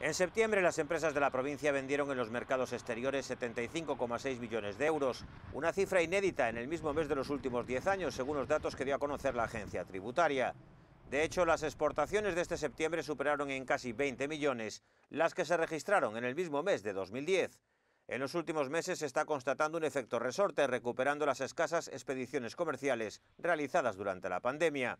En septiembre, las empresas de la provincia vendieron en los mercados exteriores 75,6 millones de euros, una cifra inédita en el mismo mes de los últimos 10 años, según los datos que dio a conocer la agencia tributaria. De hecho, las exportaciones de este septiembre superaron en casi 20 millones las que se registraron en el mismo mes de 2010. En los últimos meses se está constatando un efecto resorte, recuperando las escasas expediciones comerciales realizadas durante la pandemia.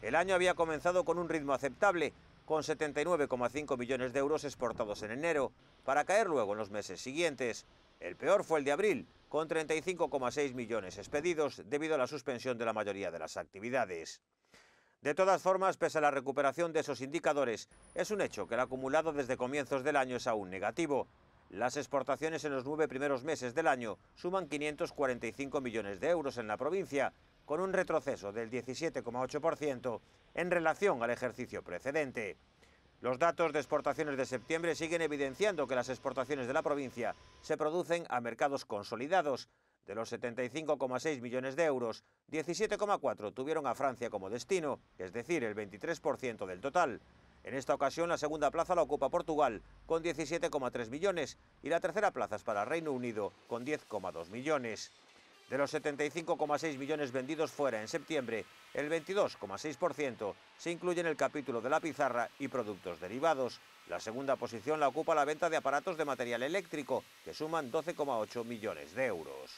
El año había comenzado con un ritmo aceptable, con 79,5 millones de euros exportados en enero, para caer luego en los meses siguientes. El peor fue el de abril, con 35,6 millones expedidos debido a la suspensión de la mayoría de las actividades. De todas formas, pese a la recuperación de esos indicadores, es un hecho que el acumulado desde comienzos del año es aún negativo. Las exportaciones en los nueve primeros meses del año suman 545 millones de euros en la provincia, con un retroceso del 17,8% en relación al ejercicio precedente. Los datos de exportaciones de septiembre siguen evidenciando que las exportaciones de la provincia se producen a mercados consolidados. De los 75,6 millones de euros, 17,4 tuvieron a Francia como destino, es decir, el 23% del total. En esta ocasión la segunda plaza la ocupa Portugal con 17,3 millones y la tercera plaza es para Reino Unido con 10,2 millones. De los 75,6 millones vendidos fuera en septiembre, el 22,6% se incluye en el capítulo de la pizarra y productos derivados. La segunda posición la ocupa la venta de aparatos de material eléctrico, que suman 12,8 millones de euros.